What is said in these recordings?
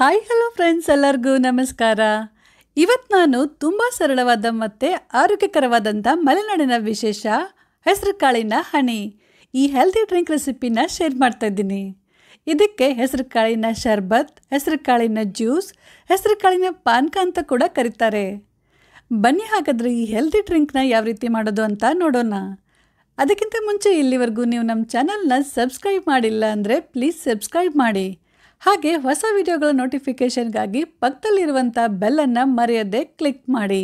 hi hello friends ಎಲ್ಲರಿಗೂ ನಮಸ್ಕಾರ ಇವತ್ತು ನಾನು ತುಂಬ ಸರಳವಾದ ಮತ್ತು ಆರೋಗ್ಯಕರವಾದಂಥ ಮಲೆನಾಡಿನ ವಿಶೇಷ ಹೆಸರು ಕಾಳಿನ ಹಣಿ ಈ ಹೆಲ್ದಿ ಡ್ರಿಂಕ್ ರೆಸಿಪಿನ ಶೇರ್ ಮಾಡ್ತಾ ಇದ್ದೀನಿ ಇದಕ್ಕೆ ಹೆಸರು ಕಾಳಿನ ಶರ್ಬತ್ ಹೆಸರು ಕಾಳಿನ ಜ್ಯೂಸ್ ಹೆಸರು ಕಾಳಿನ ಪಾನ್ಕ ಅಂತ ಕೂಡ ಕರೀತಾರೆ ಬನ್ನಿ ಹಾಗಾದರೆ ಈ ಹೆಲ್ದಿ ಡ್ರಿಂಕ್ನ ಯಾವ ರೀತಿ ಮಾಡೋದು ಅಂತ ನೋಡೋಣ ಅದಕ್ಕಿಂತ ಮುಂಚೆ ಇಲ್ಲಿವರೆಗೂ ನೀವು ನಮ್ಮ ಚಾನಲ್ನ ಸಬ್ಸ್ಕ್ರೈಬ್ ಮಾಡಿಲ್ಲ ಅಂದರೆ ಪ್ಲೀಸ್ ಸಬ್ಸ್ಕ್ರೈಬ್ ಮಾಡಿ ಹಾಗೆ ಹೊಸ ವಿಡಿಯೋಗಳ ನೋಟಿಫಿಕೇಷನ್ಗಾಗಿ ಪಕ್ಕದಲ್ಲಿರುವಂಥ ಬೆಲ್ಲನ್ನು ಮರೆಯದೆ ಕ್ಲಿಕ್ ಮಾಡಿ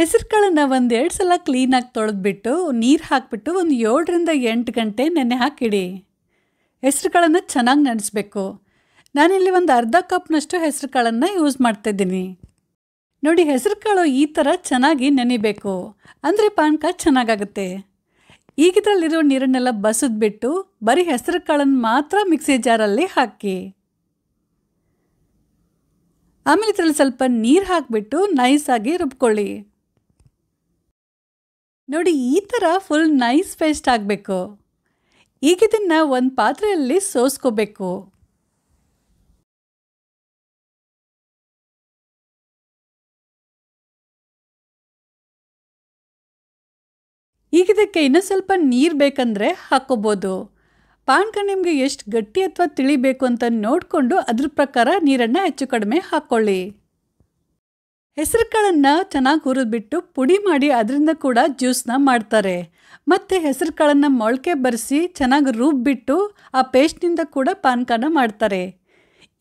ಹೆಸರುಕಾಳನ್ನು ಒಂದೆರಡು ಸಲ ಕ್ಲೀನಾಗಿ ತೊಳೆದ್ಬಿಟ್ಟು ನೀರು ಹಾಕಿಬಿಟ್ಟು ಒಂದು ಏಳರಿಂದ ಎಂಟು ಗಂಟೆ ನೆನೆ ಹಾಕಿಡಿ ಹೆಸರುಕಾಳನ್ನು ಚೆನ್ನಾಗಿ ನೆನೆಸ್ಬೇಕು ನಾನಿಲ್ಲಿ ಒಂದು ಅರ್ಧ ಕಪ್ನಷ್ಟು ಹೆಸರು ಯೂಸ್ ಮಾಡ್ತಿದ್ದೀನಿ ನೋಡಿ ಹೆಸರುಕಾಳು ಈ ಥರ ಚೆನ್ನಾಗಿ ನೆನಿಬೇಕು ಅಂದರೆ ಪಾನಕ ಚೆನ್ನಾಗಾಗುತ್ತೆ ಈಗಿದ್ರಲ್ಲಿರೋ ನೀರನ್ನೆಲ್ಲ ಬಸಿದ್ಬಿಟ್ಟು ಬರೀ ಹೆಸರು ಕಾಳನ್ನು ಮಾತ್ರ ಮಿಕ್ಸಿ ಜಾರಲ್ಲಿ ಹಾಕಿ ಆಮೇಲೆ ಇದರಲ್ಲಿ ಸ್ವಲ್ಪ ನೀರು ಹಾಕಿಬಿಟ್ಟು ನೈಸಾಗಿ ರುಬ್ಕೊಳ್ಳಿ ನೋಡಿ ಈ ಥರ ಫುಲ್ ನೈಸ್ ಪೇಸ್ಟ್ ಆಗಬೇಕು ಈಗ ಒಂದು ಪಾತ್ರೆಯಲ್ಲಿ ಸೋಸ್ಕೋಬೇಕು ಈಗ ಇದಕ್ಕೆ ಇನ್ನೂ ಸ್ವಲ್ಪ ನೀರು ಬೇಕಂದರೆ ಹಾಕ್ಕೋಬೋದು ಪಾನ್ಕ ನಿಮಗೆ ಎಷ್ಟು ಗಟ್ಟಿ ಅಥವಾ ತಿಳಿಬೇಕು ಅಂತ ನೋಡಿಕೊಂಡು ಅದ್ರ ಪ್ರಕಾರ ನೀರನ್ನು ಹೆಚ್ಚು ಕಡಿಮೆ ಹಾಕ್ಕೊಳ್ಳಿ ಹೆಸರು ಕಾಳನ್ನು ಚೆನ್ನಾಗಿ ಹುರಿದ್ಬಿಟ್ಟು ಪುಡಿ ಮಾಡಿ ಅದರಿಂದ ಕೂಡ ಜ್ಯೂಸ್ನ ಮಾಡ್ತಾರೆ ಮತ್ತು ಹೆಸರು ಕಾಳನ್ನು ಮೊಳಕೆ ಬರೆಸಿ ಚೆನ್ನಾಗಿ ರುಬ್ಬಿಟ್ಟು ಆ ಪೇಸ್ಟ್ನಿಂದ ಕೂಡ ಪಾನ್ಕನ ಮಾಡ್ತಾರೆ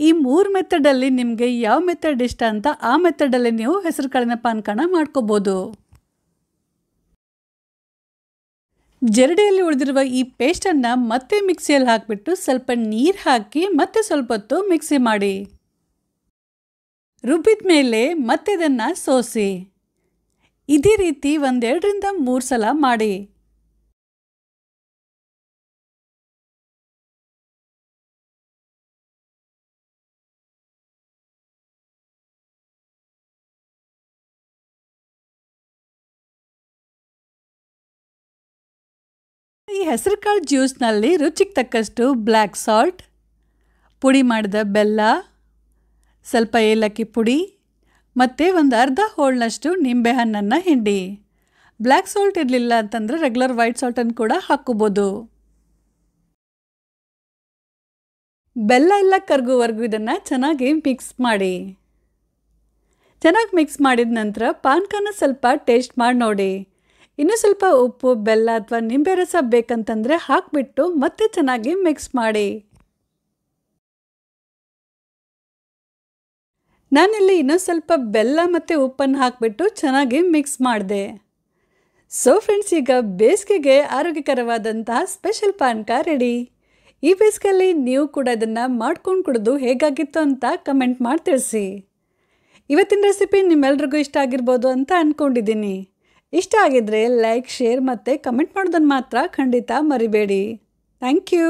ಈ ಮೂರು ಮೆಥಡಲ್ಲಿ ನಿಮಗೆ ಯಾವ ಮೆಥಡ್ ಇಷ್ಟ ಅಂತ ಆ ಮೆಥಡಲ್ಲಿ ನೀವು ಹೆಸರು ಕಾಳಿನ ಪಾನ್ಕನ ಮಾಡ್ಕೋಬೋದು ಜರಡಿಯಲ್ಲಿ ಉಳಿದಿರುವ ಈ ಪೇಸ್ಟನ್ನು ಮತ್ತೆ ಮಿಕ್ಸಿಯಲ್ಲಿ ಹಾಕಿಬಿಟ್ಟು ಸ್ವಲ್ಪ ನೀರು ಹಾಕಿ ಮತ್ತೆ ಸ್ವಲ್ಪ ಹೊತ್ತು ಮಿಕ್ಸಿ ಮಾಡಿ ರುಬ್ಬಿದ ಮೇಲೆ ಮತ್ತೆ ಇದನ್ನು ಸೋಸಿ ಇದೇ ರೀತಿ ಒಂದೆರಡರಿಂದ ಮೂರು ಸಲ ಮಾಡಿ ಈ ಹೆಸರುಕಾಳು ಜ್ಯೂಸ್ನಲ್ಲಿ ರುಚಿಗೆ ತಕ್ಕಷ್ಟು ಬ್ಲ್ಯಾಕ್ ಸಾಲ್ಟ್ ಪುಡಿ ಮಾಡಿದ ಬೆಲ್ಲ ಸ್ವಲ್ಪ ಏಲಕ್ಕಿ ಪುಡಿ ಮತ್ತು ಒಂದು ಅರ್ಧ ಹೋಳ್ನಷ್ಟು ನಿಂಬೆಹಣ್ಣನ್ನು ಹಿಂಡಿ ಬ್ಲ್ಯಾಕ್ ಸಾಲ್ಟ್ ಇರಲಿಲ್ಲ ಅಂತಂದರೆ ರೆಗ್ಯುಲರ್ ವೈಟ್ ಸಾಲ್ಟನ್ನು ಕೂಡ ಹಾಕ್ಕೋಬೋದು ಬೆಲ್ಲ ಎಲ್ಲ ಕರ್ಗೋವರೆಗೂ ಇದನ್ನು ಚೆನ್ನಾಗಿ ಮಿಕ್ಸ್ ಮಾಡಿ ಚೆನ್ನಾಗಿ ಮಿಕ್ಸ್ ಮಾಡಿದ ನಂತರ ಪಾನ್ಕನ ಸ್ವಲ್ಪ ಟೇಸ್ಟ್ ಮಾಡಿ ನೋಡಿ ಇನ್ನೂ ಸ್ವಲ್ಪ ಉಪ್ಪು ಬೆಲ್ಲ ಅಥವಾ ನಿಂಬೆ ರಸ ಬೇಕಂತಂದರೆ ಹಾಕಿಬಿಟ್ಟು ಮತ್ತೆ ಚೆನ್ನಾಗಿ ಮಿಕ್ಸ್ ಮಾಡಿ ನಾನಿಲ್ಲಿ ಇನ್ನೂ ಸ್ವಲ್ಪ ಬೆಲ್ಲ ಮತ್ತು ಉಪ್ಪನ್ನು ಹಾಕಿಬಿಟ್ಟು ಚೆನ್ನಾಗಿ ಮಿಕ್ಸ್ ಮಾಡಿದೆ ಸೊ ಫ್ರೆಂಡ್ಸ್ ಈಗ ಬೇಸಿಗೆಗೆ ಆರೋಗ್ಯಕರವಾದಂತಹ ಸ್ಪೆಷಲ್ ಪಾನಕ ರೆಡಿ ಈ ಬೇಸಿಗೆಯಲ್ಲಿ ನೀವು ಕೂಡ ಇದನ್ನು ಮಾಡ್ಕೊಂಡು ಕುಡಿದು ಹೇಗಾಗಿತ್ತು ಅಂತ ಕಮೆಂಟ್ ಮಾಡಿ ತಿಳಿಸಿ ಇವತ್ತಿನ ರೆಸಿಪಿ ನಿಮ್ಮೆಲ್ರಿಗೂ ಇಷ್ಟ ಆಗಿರ್ಬೋದು ಅಂತ ಅಂದ್ಕೊಂಡಿದ್ದೀನಿ ಇಷ್ಟ ಆಗಿದ್ರೆ ಲೈಕ್ ಶೇರ್ ಮತ್ತು ಕಮೆಂಟ್ ಮಾಡೋದನ್ನು ಮಾತ್ರ ಖಂಡಿತ ಮರಿಬೇಡಿ ಥ್ಯಾಂಕ್ ಯು